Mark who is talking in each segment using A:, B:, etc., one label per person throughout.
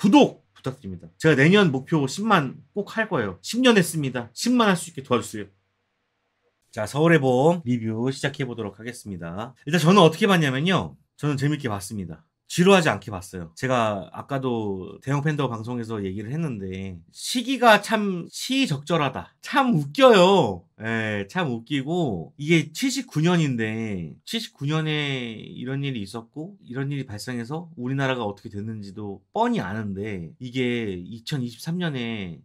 A: 구독 부탁드립니다. 제가 내년 목표 10만 꼭 할 거예요. 10년 했습니다. 10만 할 수 있게 도와주세요. 자, 서울의 봄 리뷰 시작해 보도록 하겠습니다. 일단 저는 어떻게 봤냐면요. 저는 재밌게 봤습니다. 지루하지 않게 봤어요. 제가 아까도 대형 팬더 방송에서 얘기를 했는데 시기가 참 시의적절하다. 참 웃겨요. 예, 참 웃기고 이게 79년인데 79년에 이런 일이 있었고 이런 일이 발생해서 우리나라가 어떻게 됐는지도 뻔히 아는데 이게 2023년에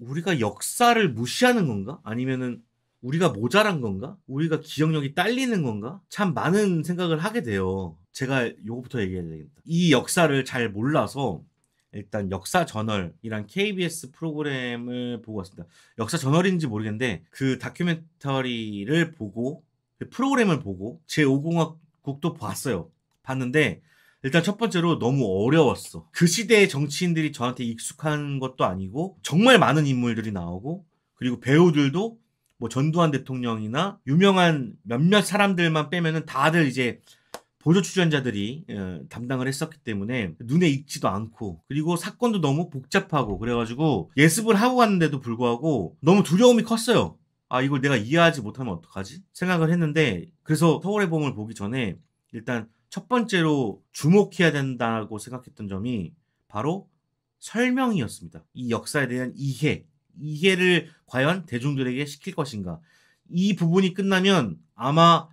A: 우리가 역사를 무시하는 건가? 아니면은 우리가 모자란 건가? 우리가 기억력이 딸리는 건가? 참 많은 생각을 하게 돼요. 제가 요거부터 얘기해야 되겠다. 이 역사를 잘 몰라서 일단 역사 저널이란 KBS 프로그램을 보고 왔습니다. 역사 저널인지 모르겠는데 그 다큐멘터리를 보고 그 프로그램을 보고 제5공화국도 봤어요. 봤는데 일단 첫 번째로 너무 어려웠어. 그 시대의 정치인들이 저한테 익숙한 것도 아니고 정말 많은 인물들이 나오고 그리고 배우들도 뭐 전두환 대통령이나 유명한 몇몇 사람들만 빼면은 다들 이제 보조 출연자들이 어, 담당을 했었기 때문에 눈에 익지도 않고 그리고 사건도 너무 복잡하고 그래가지고 예습을 하고 갔는데도 불구하고 너무 두려움이 컸어요. 아 이걸 내가 이해하지 못하면 어떡하지? 생각을 했는데 그래서 서울의 봄을 보기 전에 일단 첫 번째로 주목해야 된다고 생각했던 점이 바로 설명이었습니다. 이 역사에 대한 이해, 이해를 과연 대중들에게 시킬 것인가. 이 부분이 끝나면 아마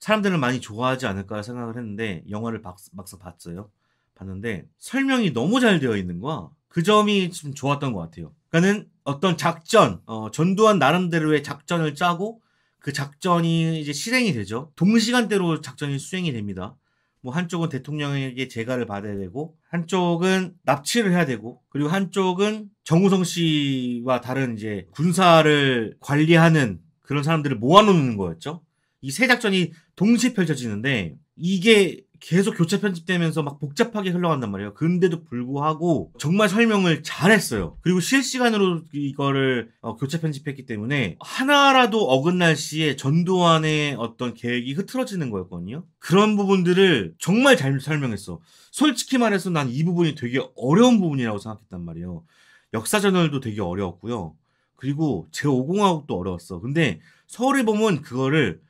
A: 사람들은 많이 좋아하지 않을까 생각을 했는데 영화를 막, 막상 봤어요. 봤는데 설명이 너무 잘 되어 있는 거야. 그 점이 좀 좋았던 것 같아요. 그러니까는 어떤 작전, 어, 전두환 나름대로의 작전을 짜고 그 작전이 이제 실행이 되죠. 동시간대로 작전이 수행이 됩니다. 뭐 한쪽은 대통령에게 재가를 받아야 되고 한쪽은 납치를 해야 되고 그리고 한쪽은 정우성 씨와 다른 이제 군사를 관리하는 그런 사람들을 모아놓는 거였죠. 이세 작전이 동시에 펼쳐지는데 이게 계속 교체 편집되면서 막 복잡하게 흘러간단 말이에요. 근데도 불구하고 정말 설명을 잘했어요. 그리고 실시간으로 이거를 어, 교체 편집했기 때문에 하나라도 어긋날 시에 전두환의 어떤 계획이 흐트러지는 거였거든요. 그런 부분들을 정말 잘 설명했어. 솔직히 말해서 난 이 부분이 되게 어려운 부분이라고 생각했단 말이에요. 역사저널도 되게 어려웠고요. 그리고 제5공화국도 어려웠어. 근데 서울의 봄은 그거를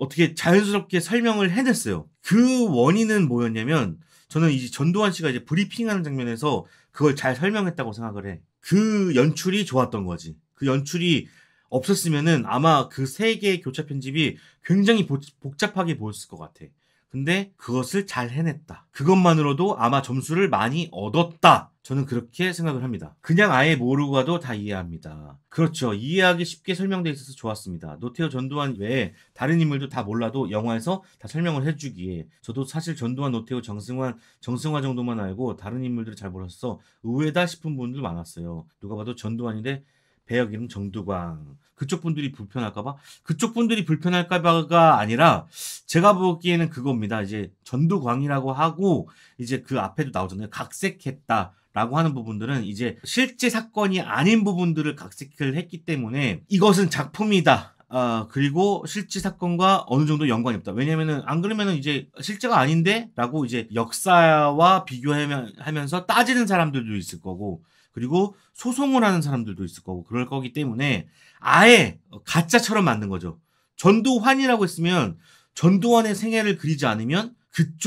A: 어떻게 자연스럽게 설명을 해냈어요. 그 원인은 뭐였냐면 저는 이제 전두환 씨가 이제 브리핑하는 장면에서 그걸 잘 설명했다고 생각을 해. 그 연출이 좋았던 거지. 그 연출이 없었으면은 아마 그 세 개의 교차 편집이 굉장히 보, 복잡하게 보였을 것 같아. 근데 그것을 잘 해냈다. 그것만으로도 아마 점수를 많이 얻었다. 저는 그렇게 생각을 합니다. 그냥 아예 모르고 가도 다 이해합니다. 그렇죠. 이해하기 쉽게 설명되어 있어서 좋았습니다. 노태우 전두환 외에 다른 인물도 다 몰라도 영화에서 다 설명을 해주기에 저도 사실 전두환, 노태우, 정승환, 정승화 정도만 알고 다른 인물들을 잘몰랐어 의외다 싶은 분들 많았어요. 누가 봐도 전두환인데 배역 이름 정두광. 그쪽 분들이 불편할까봐? 그쪽 분들이 불편할까봐가 아니라, 제가 보기에는 그겁니다. 이제 전두광이라고 하고, 이제 그 앞에도 나오잖아요. 각색했다. 라고 하는 부분들은 이제 실제 사건이 아닌 부분들을 각색을 했기 때문에 이것은 작품이다. 아, 그리고 실제 사건과 어느 정도 연관이 없다. 왜냐면은, 안 그러면은 이제 실제가 아닌데? 라고 이제 역사와 비교하면서 따지는 사람들도 있을 거고, 그리고 소송을 하는 사람들도 있을 거고, 그럴 거기 때문에 아예 가짜처럼 만든 거죠. 전두환이라고 했으면 전두환의 생애를 그리지 않으면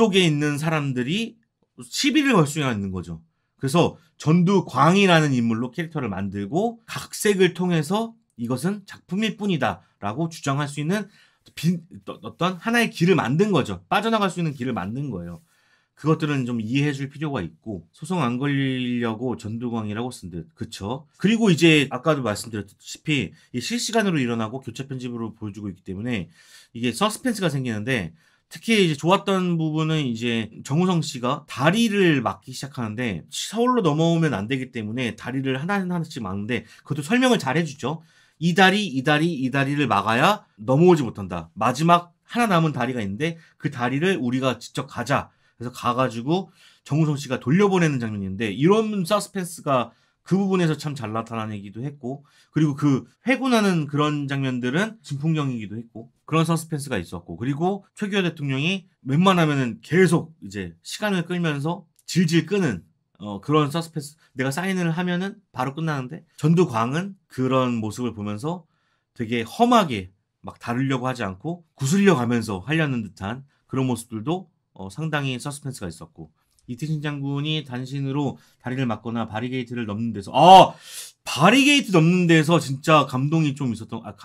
A: 그쪽에 있는 사람들이 시비를 걸 수 있는 거죠. 그래서 전두광이라는 인물로 캐릭터를 만들고 각색을 통해서 이것은 작품일 뿐이다라고 주장할 수 있는 빈, 어, 어떤 하나의 길을 만든 거죠. 빠져나갈 수 있는 길을 만든 거예요. 그것들은 좀 이해해 줄 필요가 있고 소송 안 걸리려고 전두광이라고 쓴 듯 그쵸 그리고 이제 아까도 말씀드렸듯이 실시간으로 일어나고 교차 편집으로 보여주고 있기 때문에 이게 서스펜스가 생기는데 특히 이제 좋았던 부분은 이제 정우성 씨가 다리를 막기 시작하는데 서울로 넘어오면 안 되기 때문에 다리를 하나하나씩 막는데 그것도 설명을 잘 해주죠. 이 다리, 이 다리, 이 다리를 막아야 넘어오지 못한다. 마지막 하나 남은 다리가 있는데 그 다리를 우리가 직접 가자. 그래서 가가지고 정우성 씨가 돌려보내는 장면인데 이런 서스펜스가 그 부분에서 참 잘 나타나기도 했고 그리고 그 회군하는 그런 장면들은 진풍경이기도 했고 그런 서스펜스가 있었고 그리고 최규하 대통령이 웬만하면은 계속 이제 시간을 끌면서 질질 끄는 어, 그런 서스펜스 내가 사인을 하면은 바로 끝나는데 전두광은 그런 모습을 보면서 되게 험하게 막 다루려고 하지 않고 구슬려 가면서 하려는 듯한 그런 모습들도 어, 상당히 서스펜스가 있었고 이태신 장군이 단신으로 다리를 맞거나 바리게이트를 넘는 데서 아 바리게이트 넘는 데서 진짜 감동이 좀 있었던 아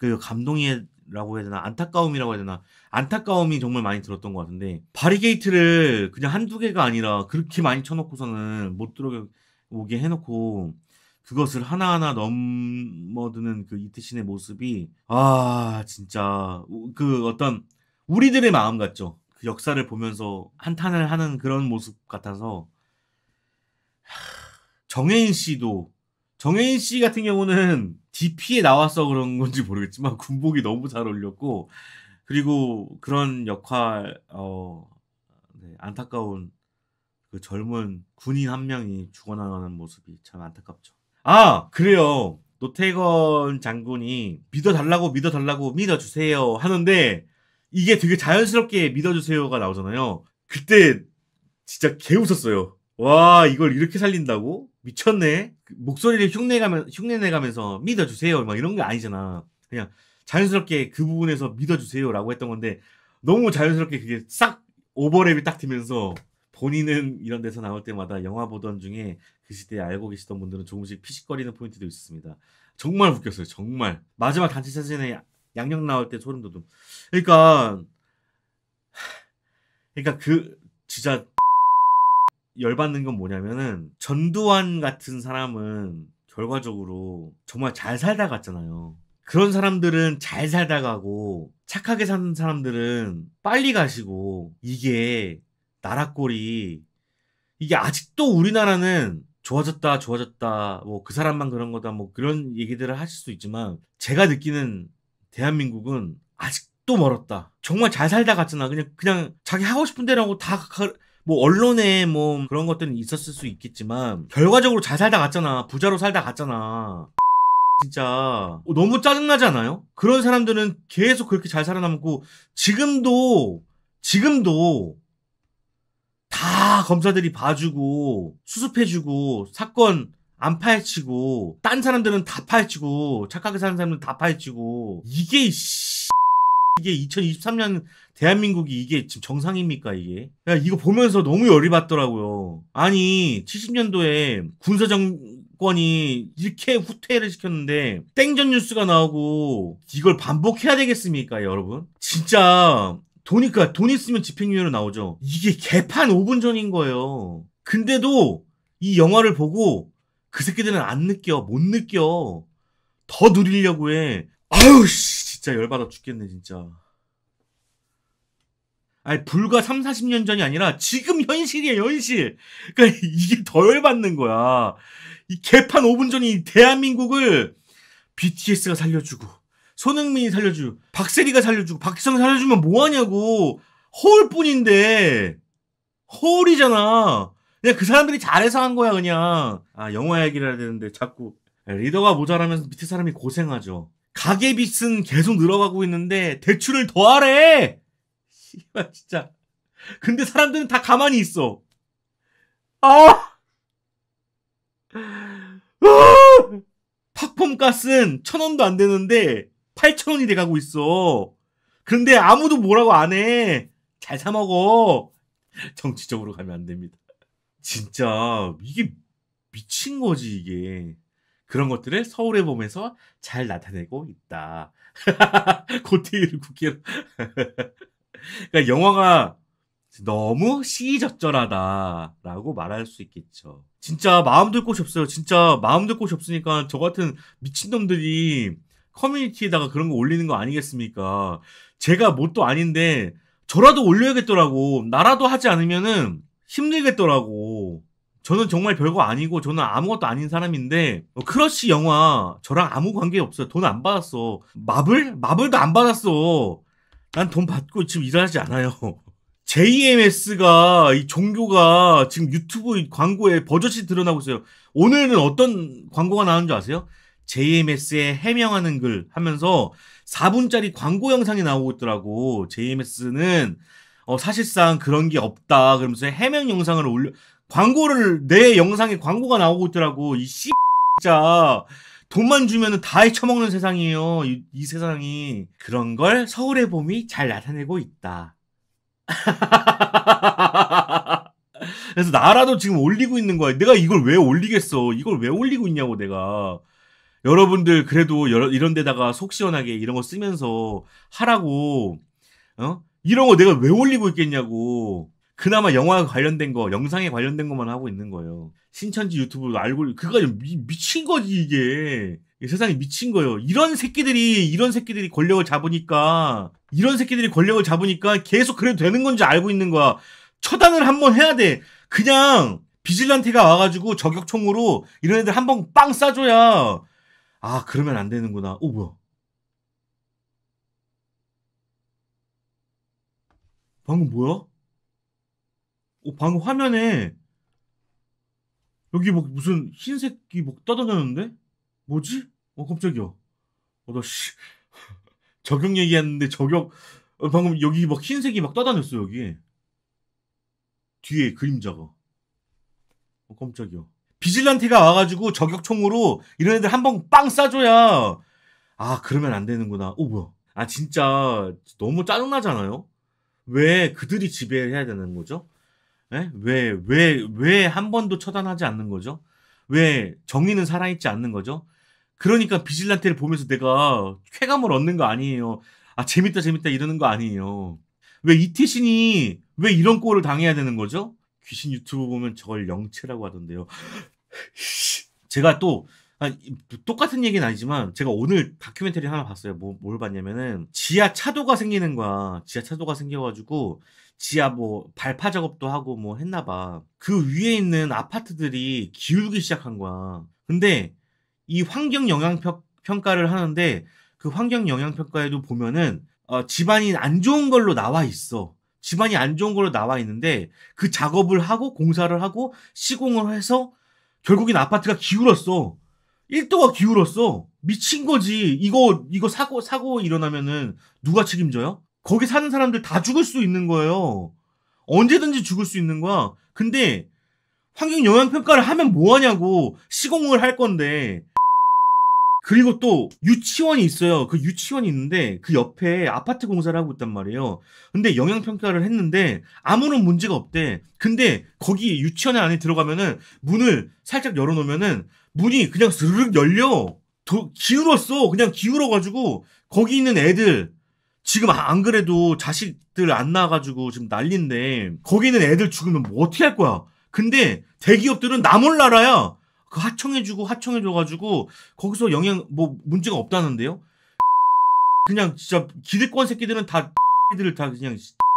A: 그 감동이라고 해야 되나 안타까움이라고 해야 되나 안타까움이 정말 많이 들었던 것 같은데 바리게이트를 그냥 한두 개가 아니라 그렇게 많이 쳐놓고서는 못 들어오게 해놓고 그것을 하나하나 넘어드는 그 이태신의 모습이 아 진짜 그 어떤 우리들의 마음 같죠 그 역사를 보면서 한탄을 하는 그런 모습 같아서 정혜인 씨도 정혜인 씨 같은 경우는 DP에 나와서 그런 건지 모르겠지만 군복이 너무 잘 어울렸고 그리고 그런 역할 어 네, 안타까운 그 젊은 군인 한 명이 죽어나가는 모습이 참 안타깝죠. 아 그래요 노태건 장군이 믿어달라고 믿어달라고 믿어주세요 하는데 이게 되게 자연스럽게 믿어주세요가 나오잖아요. 그때 진짜 개 웃었어요. 와 이걸 이렇게 살린다고 미쳤네 그 목소리를 흉내가면 흉내내가면서 믿어주세요 막 이런 게 아니잖아 그냥 자연스럽게 그 부분에서 믿어주세요라고 했던 건데 너무 자연스럽게 그게 싹 오버랩이 딱 되면서 본인은 이런 데서 나올 때마다 영화 보던 중에 그 시대에 알고 계시던 분들은 조금씩 피식거리는 포인트도 있었습니다 정말 웃겼어요 정말 마지막 단체 사진에 양념 나올 때 소름 돋음. 그러니까 그러니까 그 진짜 열받는 건 뭐냐면은 전두환 같은 사람은 결과적으로 정말 잘 살다 갔잖아요. 그런 사람들은 잘 살다 가고 착하게 사는 사람들은 빨리 가시고 이게 나라 꼴이 이게 아직도 우리나라는 좋아졌다 좋아졌다 뭐 그 사람만 그런 거다 뭐 그런 얘기들을 하실 수 있지만 제가 느끼는 대한민국은 아직도 멀었다. 정말 잘 살다 갔잖아. 그냥 그냥 자기 하고 싶은 대로 다뭐 언론에 뭐 그런 것들은 있었을 수 있겠지만 결과적으로 잘 살다 갔잖아. 부자로 살다 갔잖아. 진짜 너무 짜증나잖아요. 그런 사람들은 계속 그렇게 잘 살아남고 지금도 지금도 다 검사들이 봐주고 수습해주고 사건 안 파헤치고 딴 사람들은 다 파헤치고 착하게 사는 사람들은 다 파헤치고 이게 씨 이게 2023년 대한민국이 이게 지금 정상입니까 이게? 야 이거 보면서 너무 열이 받더라고요. 아니 70년도에 군사정권이 이렇게 후퇴를 시켰는데 땡전 뉴스가 나오고 이걸 반복해야 되겠습니까 여러분? 진짜 돈이니까 그러니까 돈 있으면 집행유예로 나오죠. 이게 개판 5분 전인 거예요. 근데도 이 영화를 보고 그 새끼들은 안 느껴, 못 느껴. 더 누리려고 해. 아유, 씨, 진짜 열받아 죽겠네, 진짜. 아니, 불과 3, 40년 전이 아니라 지금 현실이야, 현실. 그러니까 이게 더 열받는 거야. 이 개판 5분 전이 대한민국을 BTS가 살려주고, 손흥민이 살려주고, 박세리가 살려주고, 박지성 살려주면 뭐하냐고. 허울 뿐인데. 허울이잖아. 그냥 그 사람들이 잘해서 한 거야 그냥. 아 영화 얘기를 해야 되는데 자꾸 리더가 모자라면서 밑에 사람이 고생하죠. 가계 빚은 계속 늘어가고 있는데 대출을 더하래. 씨발 진짜. 근데 사람들은 다 가만히 있어. 아! 아! 팝폼가스는 천 원도 안 되는데 8천 원이 돼가고 있어. 근데 아무도 뭐라고 안 해. 잘 사먹어. 정치적으로 가면 안 됩니다. 진짜 이게 미친 거지 이게 그런 것들을 서울의 봄에서 잘 나타내고 있다. 고태일 국회. 그러니까 영화가 너무 시의적절하다라고 말할 수 있겠죠. 진짜 마음들 곳이 없어요. 진짜 마음들 곳이 없으니까 저 같은 미친놈들이 커뮤니티에다가 그런 거 올리는 거 아니겠습니까? 제가 뭣도 뭐 아닌데 저라도 올려야겠더라고. 나라도 하지 않으면은 힘들겠더라고. 저는 정말 별거 아니고 저는 아무것도 아닌 사람인데 어, 크러쉬 영화 저랑 아무 관계 없어요. 돈 안 받았어. 마블? 마블도 안 받았어. 난 돈 받고 지금 일하지 않아요. JMS가 이 종교가 지금 유튜브 광고에 버젓이 드러나고 있어요. 오늘은 어떤 광고가 나오는줄 아세요? JMS에 해명하는 글 하면서 4분짜리 광고 영상이 나오고 있더라고. JMS는 어, 사실상 그런 게 없다 그러면서 해명 영상을 올려 광고를 내 영상에 광고가 나오고 있더라고 이씨 진짜 돈만 주면은 다 헤쳐먹는 세상이에요 이, 이 세상이 그런 걸 서울의 봄이 잘 나타내고 있다 그래서 나라도 지금 올리고 있는 거야 내가 이걸 왜 올리겠어 이걸 왜 올리고 있냐고 내가 여러분들 그래도 여러, 이런 데다가 속 시원하게 이런 거 쓰면서 하라고 어? 이런 거 내가 왜 올리고 있겠냐고. 그나마 영화 관련된 거, 영상에 관련된 것만 하고 있는 거예요. 신천지 유튜브 로 알고, 그거 미, 미친 거지, 이게. 세상이 미친 거예요. 이런 새끼들이, 이런 새끼들이 권력을 잡으니까, 이런 새끼들이 권력을 잡으니까 계속 그래도 되는 건지 알고 있는 거야. 처단을 한번 해야 돼. 그냥, 비질란테가 와가지고 저격총으로 이런 애들 한번 빵 싸줘야, 아, 그러면 안 되는구나. 오, 뭐야. 방금 뭐야? 어, 방금 화면에 여기 막 뭐 무슨 흰색이 막 뭐 떠다녔는데? 뭐지? 어 깜짝이야. 어나 씨. 저격 얘기했는데 저격 어, 방금 여기 막 흰색이 막 떠다녔어 여기. 뒤에 그림자가. 어 깜짝이야. 비질란테가 와가지고 저격총으로 이런 애들 한 번빵 싸줘야 아 그러면 안 되는구나. 오 뭐야? 아 진짜 너무 짜증나잖아요. 왜 그들이 지배를 해야 되는 거죠? 예? 왜, 왜, 왜 한 번도 처단하지 않는 거죠? 왜 정의는 살아있지 않는 거죠? 그러니까 비질란테를 보면서 내가 쾌감을 얻는 거 아니에요. 아, 재밌다, 재밌다 이러는 거 아니에요. 왜이태신이왜 이런 꼴을 당해야 되는 거죠? 귀신 유튜브 보면 저걸 영체라고 하던데요. 제가 또 똑같은 얘기는 아니지만 제가 오늘 다큐멘터리 하나 봤어요. 뭐, 뭘 봤냐면은 지하 차도가 생기는 거야. 지하 차도가 생겨가지고 지하 뭐 발파 작업도 하고 뭐 했나 봐. 그 위에 있는 아파트들이 기울기 시작한 거야. 근데 이 환경 영향 평가를 하는데 그 환경 영향 평가에도 보면은 어, 집안이 안 좋은 걸로 나와 있어. 집안이 안 좋은 걸로 나와 있는데 그 작업을 하고 공사를 하고 시공을 해서 결국엔 아파트가 기울었어. 1도가 기울었어. 미친 거지. 이거, 이거 사고, 사고 일어나면은 누가 책임져요? 거기 사는 사람들 다 죽을 수 있는 거예요. 언제든지 죽을 수 있는 거야. 근데 환경 영향 평가를 하면 뭐 하냐고 시공을 할 건데. 그리고 또 유치원이 있어요. 그 유치원이 있는데 그 옆에 아파트 공사를 하고 있단 말이에요. 근데 영향 평가를 했는데 아무런 문제가 없대. 근데 거기 유치원 안에 들어가면은 문을 살짝 열어 놓으면은 문이 그냥 스르륵 열려. 도, 기울었어. 그냥 기울어가지고 거기 있는 애들 지금 안 그래도 자식들 안 나와가지고 지금 난린데 거기 있는 애들 죽으면 뭐 어떻게 할 거야? 근데 대기업들은 나 몰라라야. 그 하청해주고 하청해줘가지고 거기서 영향 뭐 문제가 없다는데요? 그냥 진짜 기득권 새끼들은 다 애들을 다 그냥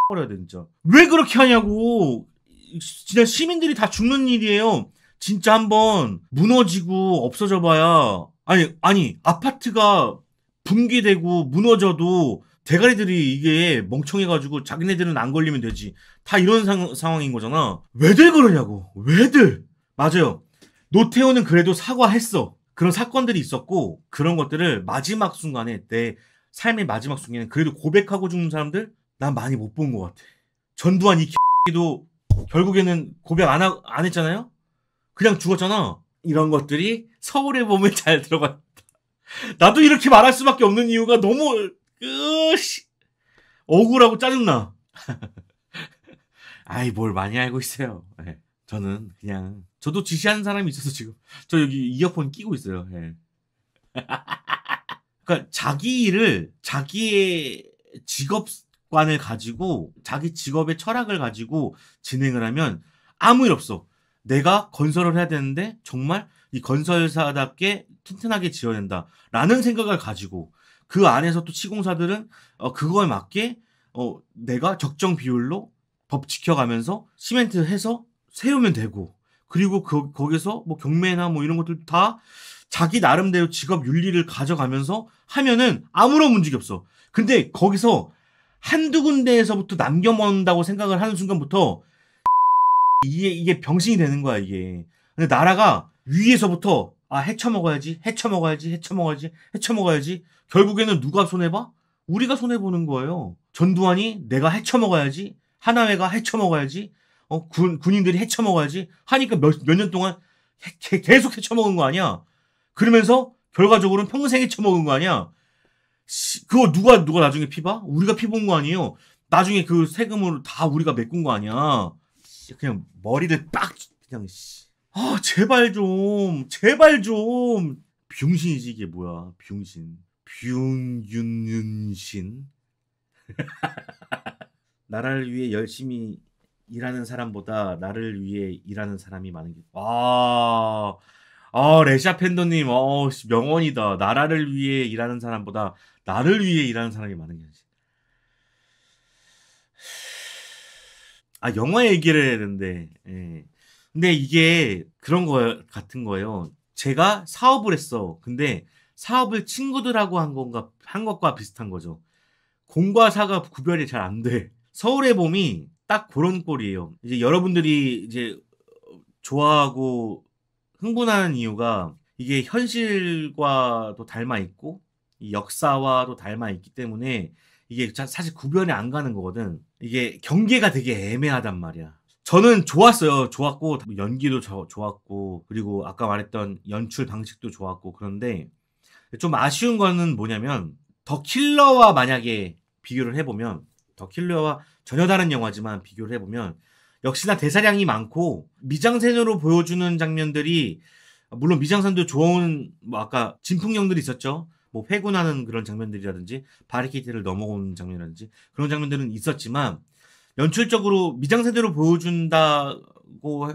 A: 버려야 돼 진짜. 왜 그렇게 하냐고. 진짜 시민들이 다 죽는 일이에요. 진짜 한번 무너지고 없어져 봐야 아니 아니 아파트가 붕괴되고 무너져도 대가리들이 이게 멍청해가지고 자기네들은 안 걸리면 되지 다 이런 상, 상황인 거잖아 왜들 그러냐고 왜들 맞아요 노태우는 그래도 사과했어 그런 사건들이 있었고 그런 것들을 마지막 순간에 내 삶의 마지막 순간에 그래도 고백하고 죽는 사람들 난 많이 못 본 것 같아 전두환 이 X도 결국에는 고백 안, 하, 안 했잖아요 그냥 죽었잖아. 이런 것들이 서울의 몸에 잘 들어갔다. 나도 이렇게 말할 수밖에 없는 이유가 너무 으씨 억울하고 짜증나. 아이 뭘 많이 알고 있어요. 네. 저는 그냥 저도 지시하는 사람이 있어서 지금 저 여기 이어폰 끼고 있어요. 네. 그러니까 자기 일을 자기의 직업관을 가지고 자기 직업의 철학을 가지고 진행을 하면 아무 일 없어. 내가 건설을 해야 되는데 정말 이 건설사답게 튼튼하게 지어야 된다라는 생각을 가지고 그 안에서 또 시공사들은 어, 그거에 맞게 어, 내가 적정 비율로 법 지켜가면서 시멘트 해서 세우면 되고 그리고 그, 거기서 뭐 경매나 뭐 이런 것들 다 자기 나름대로 직업 윤리를 가져가면서 하면은 아무런 문제가 없어. 근데 거기서 한두 군데에서부터 남겨먹는다고 생각을 하는 순간부터 이게 이게 병신이 되는 거야 이게. 근데 나라가 위에서부터 아 해쳐 먹어야지, 해쳐 먹어야지, 해쳐 먹어야지, 해쳐 먹어야지. 결국에는 누가 손해 봐? 우리가 손해 보는 거예요. 전두환이 내가 해쳐 먹어야지, 하나회가 해쳐 먹어야지, 어, 군 군인들이 해쳐 먹어야지 하니까 몇 몇 년 동안 해, 계속 해쳐 먹은 거 아니야? 그러면서 결과적으로는 평생 해쳐 먹은 거 아니야? 그거 누가 누가 나중에 피봐? 우리가 피 본 거 아니에요? 나중에 그 세금으로 다 우리가 메꾼 거 아니야? 그냥 머리를 빡 그냥 씨. 아 제발 좀 제발 좀 병신이지 이게 뭐야 병신 병윤윤신 나라를 위해 열심히 일하는 사람보다 나를 위해 일하는 사람이 많은 게 아. 아, 레샤 팬더님, 어, 명언이다. 나라를 위해 일하는 사람보다 나를 위해 일하는 사람이 많은 게아 영화 얘기를 해야 되는데 예. 근데 이게 그런 거 같은 거예요 제가 사업을 했어 근데 사업을 친구들하고 한 건가 한 것과 비슷한 거죠 공과 사가 구별이 잘 안돼 서울의 봄이 딱 그런 꼴이에요 이제 여러분들이 이제 좋아하고 흥분하는 이유가 이게 현실과도 닮아 있고 역사와도 닮아 있기 때문에 이게 사실 구별이 안 가는 거거든 이게 경계가 되게 애매하단 말이야. 저는 좋았어요. 좋았고 연기도 저, 좋았고 그리고 아까 말했던 연출 방식도 좋았고 그런데 좀 아쉬운 거는 뭐냐면 더 킬러와 만약에 비교를 해보면 더 킬러와 전혀 다른 영화지만 비교를 해보면 역시나 대사량이 많고 미장센으로 보여주는 장면들이 물론 미장센도 좋은 뭐 아까 진풍령들이 있었죠. 뭐 회군하는 그런 장면들이라든지 바리케이트를 넘어오는 장면이라든지 그런 장면들은 있었지만 연출적으로 미장센대로 보여준다고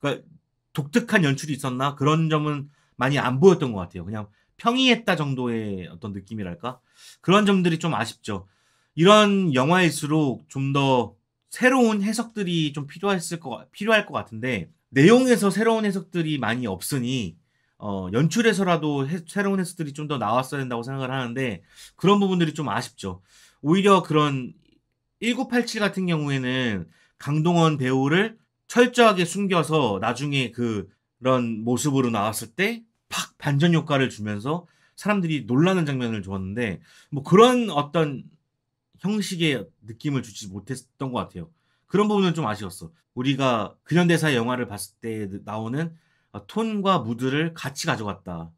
A: 그러니까 독특한 연출이 있었나 그런 점은 많이 안 보였던 것 같아요. 그냥 평이했다 정도의 어떤 느낌이랄까 그런 점들이 좀 아쉽죠. 이런 영화일수록 좀 더 새로운 해석들이 좀 필요했을 것 필요할 것 같은데 내용에서 새로운 해석들이 많이 없으니 어, 연출에서라도 해, 새로운 해석들이 좀 더 나왔어야 된다고 생각을 하는데 그런 부분들이 좀 아쉽죠. 오히려 그런 1987 같은 경우에는 강동원 배우를 철저하게 숨겨서 나중에 그런 모습으로 나왔을 때 팍 반전 효과를 주면서 사람들이 놀라는 장면을 줬는데 뭐 그런 어떤 형식의 느낌을 주지 못했던 것 같아요. 그런 부분은 좀 아쉬웠어. 우리가 근현대사 영화를 봤을 때 나오는 어, 톤과 무드를 같이 가져갔다.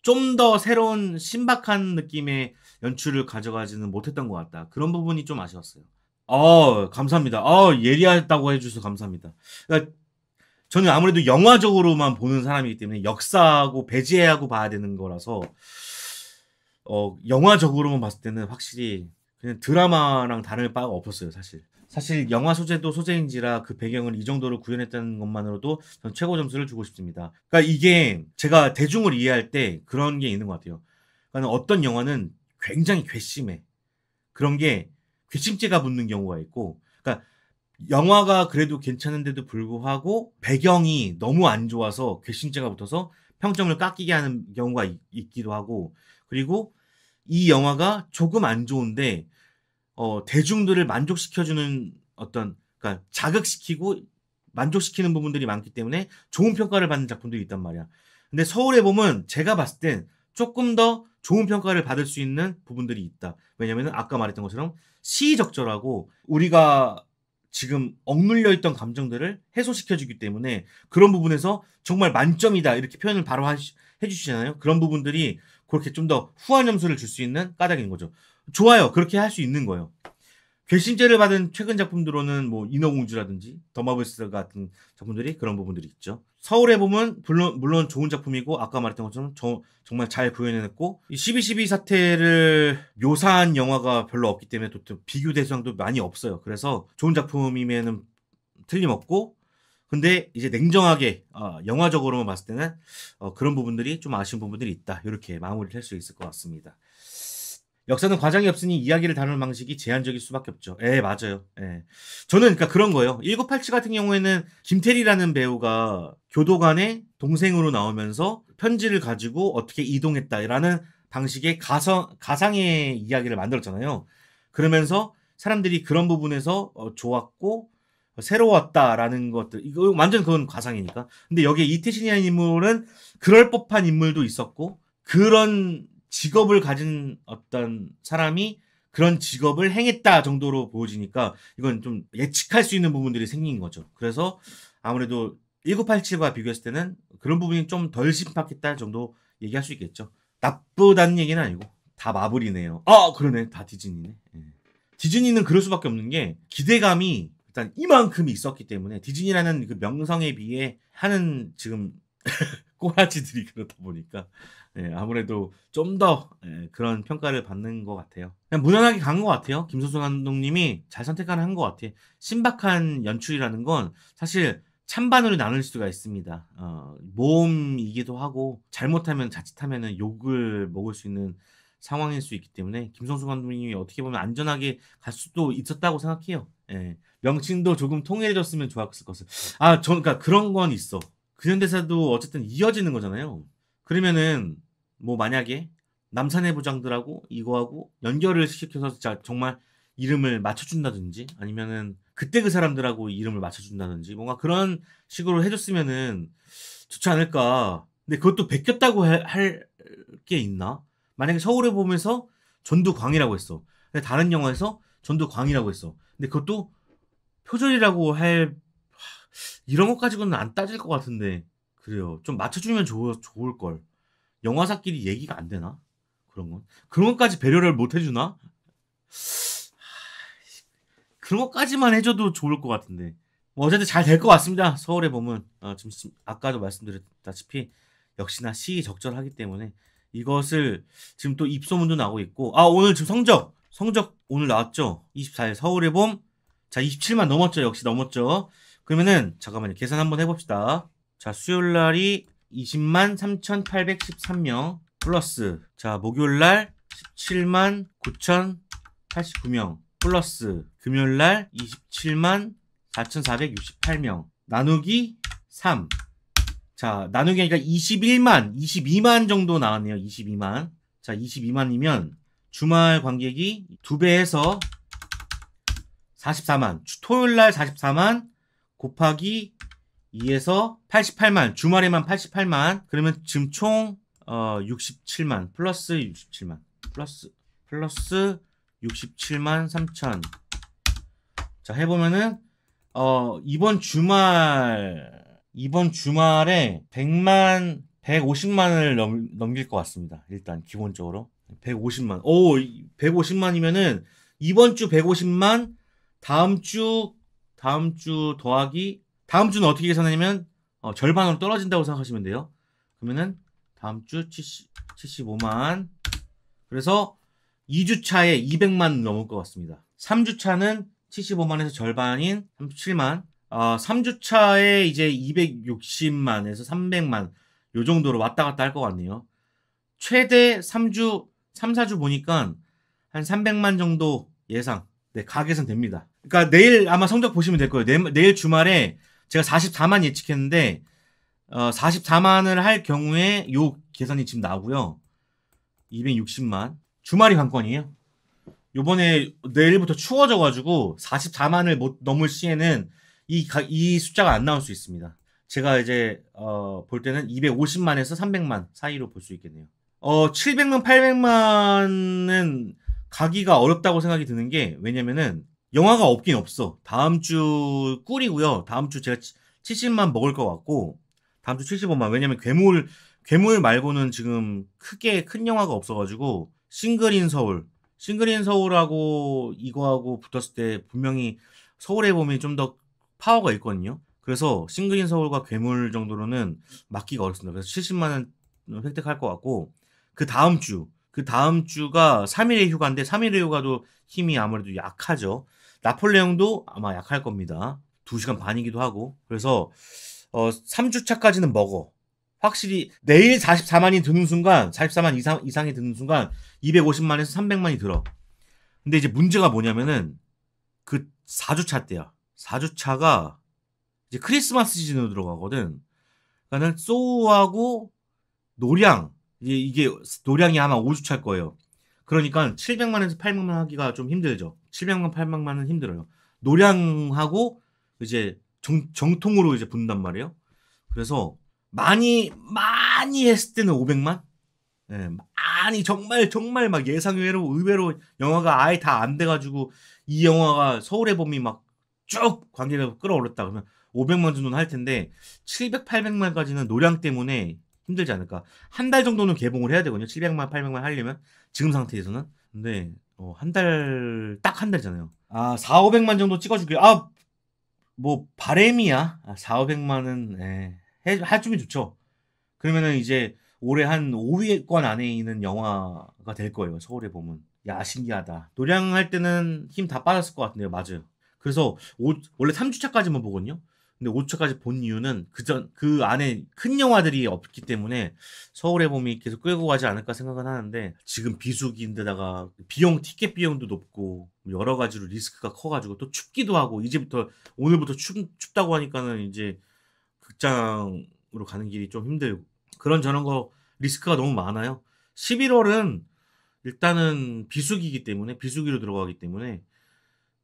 A: 좀 더 새로운 신박한 느낌의 연출을 가져가지는 못했던 것 같다. 그런 부분이 좀 아쉬웠어요. 어, 감사합니다. 어, 예리하다고 해주셔서 감사합니다. 그러니까 저는 아무래도 영화적으로만 보는 사람이기 때문에 역사하고 배제하고 봐야 되는 거라서 어, 영화적으로만 봤을 때는 확실히 드라마랑 다를 바가 없었어요 사실. 사실 영화 소재도 소재인지라 그 배경을 이 정도로 구현했다는 것만으로도 전 최고 점수를 주고 싶습니다. 그러니까 이게 제가 대중을 이해할 때 그런 게 있는 것 같아요. 그러니까 어떤 영화는 굉장히 괘씸해 그런 게 괘씸죄가 붙는 경우가 있고, 그러니까 영화가 그래도 괜찮은데도 불구하고 배경이 너무 안 좋아서 괘씸죄가 붙어서 평점을 깎이게 하는 경우가 있, 기도 하고, 그리고 이 영화가 조금 안 좋은데 어, 대중들을 만족시켜주는 어떤 그니까 자극시키고 만족시키는 부분들이 많기 때문에 좋은 평가를 받는 작품들이 있단 말이야. 근데 서울에 보면 제가 봤을 땐 조금 더 좋은 평가를 받을 수 있는 부분들이 있다. 왜냐면은 아까 말했던 것처럼 시의적절하고 우리가 지금 억눌려 있던 감정들을 해소시켜주기 때문에 그런 부분에서 정말 만점이다 이렇게 표현을 바로 하시, 해주시잖아요. 그런 부분들이 그렇게 좀 더 후한 점수를 줄 수 있는 까닭인 거죠. 좋아요. 그렇게 할 수 있는 거예요. 괘씸죄를 받은 최근 작품들로는 뭐 인어공주라든지 더마블스 같은 작품들이 그런 부분들이 있죠. 서울에 보면 물론, 물론 좋은 작품이고 아까 말했던 것처럼 저, 정말 잘 구현해냈고 이 12.12 사태를 묘사한 영화가 별로 없기 때문에 또, 또 비교 대상도 많이 없어요. 그래서 좋은 작품임에는 틀림없고 근데 이제 냉정하게 어, 영화적으로만 봤을 때는 어, 그런 부분들이 좀 아쉬운 부분들이 있다. 이렇게 마무리를 할 수 있을 것 같습니다. 역사는 과장이 없으니 이야기를 다루는 방식이 제한적일 수밖에 없죠. 예, 맞아요. 예. 저는 그러니까 그런 거예요. 1987 같은 경우에는 김태리라는 배우가 교도관의 동생으로 나오면서 편지를 가지고 어떻게 이동했다라는 방식의 가상, 가상의 이야기를 만들었잖아요. 그러면서 사람들이 그런 부분에서 어, 좋았고 어, 새로웠다라는 것들 이거 완전 그건 과상이니까 근데 여기에 이태신이라는 인물은 그럴 법한 인물도 있었고 그런 직업을 가진 어떤 사람이 그런 직업을 행했다 정도로 보여지니까 이건 좀 예측할 수 있는 부분들이 생긴 거죠. 그래서 아무래도 1987과 비교했을 때는 그런 부분이 좀 덜 심각했다 정도 얘기할 수 있겠죠. 나쁘다는 얘기는 아니고 다 마블이네요. 아 그러네 다 디즈니네. 예. 디즈니는 그럴 수밖에 없는 게 기대감이 일단 이만큼 있었기 때문에 디즈니라는 그 명성에 비해 하는 지금 꼬라지들이 그렇다 보니까 네, 아무래도 좀더 예, 그런 평가를 받는 것 같아요. 그냥 무난하게 간 것 같아요. 김소수 감독님이 잘 선택한 한것 같아요. 신박한 연출이라는 건 사실 찬반으로 나눌 수가 있습니다. 어, 모험이기도 하고 잘못하면 자칫하면 욕을 먹을 수 있는 상황일 수 있기 때문에 김성수 감독님이 어떻게 보면 안전하게 갈 수도 있었다고 생각해요. 예. 명칭도 조금 통일해졌으면 좋았을 것을. 아, 저, 그러니까 그런 건 있어. 근현대사도 그 어쨌든 이어지는 거잖아요. 그러면은 뭐 만약에 남산의 부장들하고 이거하고 연결을 시켜서 정말 이름을 맞춰준다든지 아니면은 그때 그 사람들하고 이름을 맞춰준다든지 뭔가 그런 식으로 해줬으면은 좋지 않을까. 근데 그것도 베꼈다고 할 게 있나? 만약에 서울에 보면서 전두광이라고 했어. 근데 다른 영화에서 전두광이라고 했어. 근데 그것도 표절이라고 할 이런 것까지는 안 따질 것 같은데 그래요. 좀 맞춰주면 좋, 좋을 걸. 영화사끼리 얘기가 안 되나? 그런 건 그런 것까지 배려를 못 해주나? 그런 것까지만 해줘도 좋을 것 같은데 뭐 어쨌든 잘 될 것 같습니다. 서울의 봄은. 어, 지금 아까도 말씀드렸다시피 역시나 시기적절하기 때문에 이것을 지금 또 입소문도 나고 오 있고 아 오늘 지금 성적 성적 오늘 나왔죠 24일 서울의 봄자 27만 넘었죠 역시 넘었죠 그러면은 잠깐만요 계산 한번 해봅시다 자 수요일 날이 20만 3,813명 플러스 자 목요일날 17만 9,089명 플러스 금요일날 27만 4,468명 나누기 3. 자, 나누기 하니까 21만, 22만 정도 나왔네요. 22만. 자, 22만이면 주말 관객이 2배에서 44만. 토요일 날 44만 곱하기 2에서 88만 주말에만 88만 그러면 지금 총 어, 67만 플러스 67만 플러스 플러스 67만 3천 자 해보면은 어 이번 주말 이번 주말에 100만 150만을 넘, 넘길 것 같습니다 일단 기본적으로 150만 오 150만이면은 이번 주 150만 다음 주 다음 주 더하기 다음 주는 어떻게 계산하냐면 어, 절반으로 떨어진다고 생각하시면 돼요. 그러면은 다음 주 70, 75만 그래서 2주 차에 200만 넘을 것 같습니다. 3주 차는 75만에서 절반인 37만 어, 3주 차에 이제 260만에서 300만 요 정도로 왔다 갔다 할 것 같네요. 최대 3주 3, 4주 보니까 한 300만 정도 예상 네, 가계선 됩니다. 그러니까 내일 아마 성적 보시면 될 거예요. 내, 내일 주말에 제가 44만 예측했는데 어, 44만을 할 경우에 요 계산이 지금 나고요. 오 260만 주말이 관건이에요. 요번에 내일부터 추워져가지고 44만을 못 넘을 시에는 이, 이 숫자가 안 나올 수 있습니다. 제가 이제 어, 볼 때는 250만에서 300만 사이로 볼 수 있겠네요. 어, 700만, 800만은 가기가 어렵다고 생각이 드는 게 왜냐면은 영화가 없긴 없어. 다음 주 꿀이고요. 다음 주 제가 70만 먹을 것 같고 다음 주 75만. 왜냐면 괴물 괴물 말고는 지금 크게 큰 영화가 없어가지고 싱글인 서울, 싱글인 서울하고 이거하고 붙었을 때 분명히 서울의 봄이 좀 더 파워가 있거든요. 그래서 싱글인 서울과 괴물 정도로는 맞기가 어렵습니다. 그래서 70만 원 획득할 것 같고 그 다음 주, 그 다음 주가 3일의 휴가인데 3일의 휴가도 힘이 아무래도 약하죠. 나폴레옹도 아마 약할 겁니다. 2시간 반이기도 하고. 그래서 어 3주차까지는 먹어. 확실히 내일 44만이 드는 순간 44만 이상, 이상이 드는 순간 250만에서 300만이 들어. 근데 이제 문제가 뭐냐면은 그 4주차 때야. 4주차가 이제 크리스마스 시즌으로 들어가거든. 그러니까는 소우하고 노량 이게 노량이 아마 5주차일 거예요. 그러니까 700만에서 800만 하기가 좀 힘들죠. 700만 800만은 힘들어요. 노량하고 이제 정, 정통으로 이제 본단 말이에요. 그래서 많이 많이 했을 때는 500만. 예, 네, 많이 정말 정말 막 예상외로 의외로 영화가 아예 다 안 돼가지고 이 영화가 서울의 봄이 막 쭉 관객을 끌어올렸다 그러면 500만 정도는 할 텐데 700, 800만까지는 노량 때문에 힘들지 않을까. 한 달 정도는 개봉을 해야 되거든요. 700만, 800만 하려면 지금 상태에서는. 근데 어, 한 달, 딱 한 달잖아요. 아, 4, 500만 정도 찍어줄게요. 아, 뭐, 바램이야. 아, 4, 500만은, 예. 해, 해주면 좋죠. 그러면은 이제 올해 한 5위권 안에 있는 영화가 될 거예요. 서울에 보면. 야, 신기하다. 노량할 때는 힘 다 빠졌을 것 같은데요. 맞아요. 그래서 오, 원래 3주차까지만 보거든요. 근데 5차까지 본 이유는 그전 그 안에 큰 영화들이 없기 때문에 서울의 봄이 계속 끌고 가지 않을까 생각은 하는데 지금 비수기인데다가 비용 티켓 비용도 높고 여러 가지로 리스크가 커가지고 또 춥기도 하고 이제부터 오늘부터 춥, 춥다고 하니까는 이제 극장으로 가는 길이 좀 힘들고 그런 저런 거 리스크가 너무 많아요. 11월은 일단은 비수기이기 때문에 비수기로 들어가기 때문에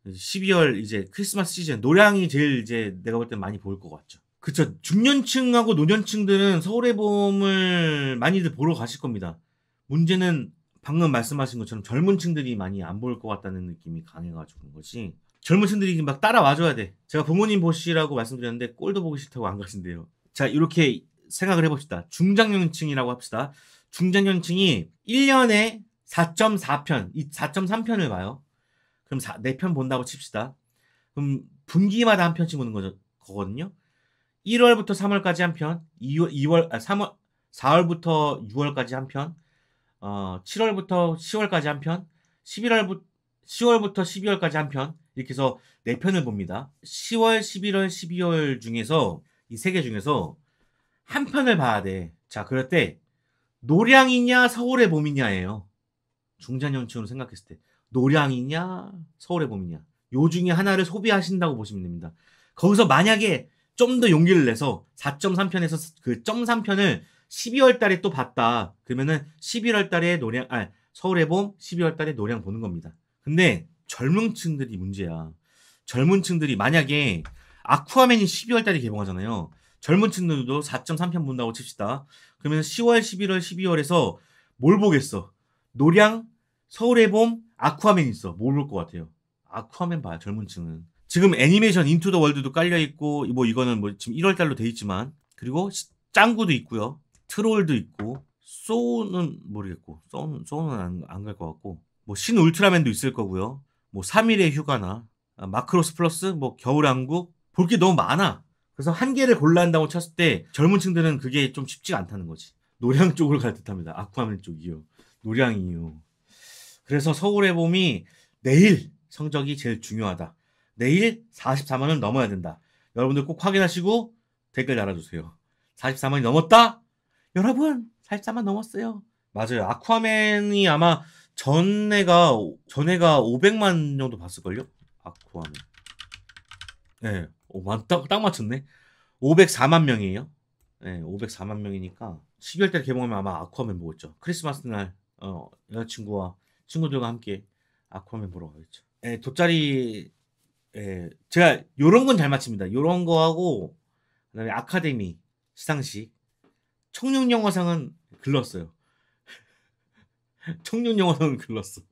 A: 12월 이제 크리스마스 시즌 노량이 제일 이제 내가 볼 땐 많이 보일 것 같죠. 그쵸. 중년층하고 노년층들은 서울의 봄을 많이들 보러 가실 겁니다. 문제는 방금 말씀하신 것처럼 젊은 층들이 많이 안 보일 것 같다는 느낌이 강해가지고 그런 거지. 젊은 층들이 막 따라와줘야 돼. 제가 부모님 보시라고 말씀드렸는데 꼴도 보기 싫다고 안 가신대요. 자, 이렇게 생각을 해봅시다. 중장년층이라고 합시다. 중장년층이 1년에 4.4편, 이 4.3편을 봐요. 그럼 4편 본다고 칩시다. 그럼 분기마다 한 편씩 보는 거죠, 거거든요. 1월부터 3월까지 한 편, 2월, 2월, 아, 3월, 4월부터 6월까지 한 편, 어, 7월부터 10월까지 한 편, 11월부터 10월부터 12월까지 한 편, 이렇게 해서 4편을 봅니다. 10월, 11월, 12월 중에서, 이 세 개 중에서 한 편을 봐야 돼. 자, 그럴 때, 노량이냐, 서울의 봄이냐예요. 중장년층으로 생각했을 때. 노량이냐 서울의 봄이냐 요 중에 하나를 소비하신다고 보시면 됩니다. 거기서 만약에 좀 더 용기를 내서 4.3편에서 그 .3편을 12월 달에 또 봤다. 그러면은 11월 달에 노량 아 서울의 봄 12월 달에 노량 보는 겁니다. 근데 젊은 층들이 문제야. 젊은 층들이 만약에 아쿠아맨이 12월 달에 개봉하잖아요. 젊은 층들도 4.3편 본다고 칩시다. 그러면 10월, 11월, 12월에서 뭘 보겠어? 노량, 서울의 봄, 아쿠아맨 있어. 모를 것 같아요. 아쿠아맨 봐요. 젊은 층은. 지금 애니메이션 인투 더 월드도 깔려 있고 뭐 이거는 뭐 지금 1월 달로 돼 있지만 그리고 짱구도 있고요. 트롤도 있고 소우는 모르겠고 소우는, 소우는 안 갈 것 같고 뭐 신 울트라맨도 있을 거고요. 뭐 3일의 휴가나 아, 마크로스 플러스 뭐 겨울왕국 볼 게 너무 많아. 그래서 한 개를 골라 한다고 쳤을 때 젊은 층들은 그게 좀 쉽지가 않다는 거지. 노량 쪽을 갈 듯합니다. 아쿠아맨 쪽이요. 노량이요. 그래서 서울의 봄이 내일 성적이 제일 중요하다. 내일 44만 원 넘어야 된다. 여러분들 꼭 확인하시고 댓글 달아주세요. 44만이 넘었다? 여러분, 44만 넘었어요. 맞아요. 아쿠아맨이 아마 전해가, 전해가 500만 정도 봤을걸요? 아쿠아맨. 네. 오, 딱, 딱 맞췄네. 504만 명이에요. 네, 예, 504만 명이니까 12월 달 개봉하면 아마 아쿠아맨 보겠죠. 크리스마스 날 어, 여자친구와 친구들과 함께 아쿠아맨 보러 가겠죠. 예, 돗자리 예, 제가 요런 건 잘 맞춥니다. 요런 거하고 그다음에 아카데미 시상식 청룡 영화상은 글렀어요. 청룡 영화상은 글렀어.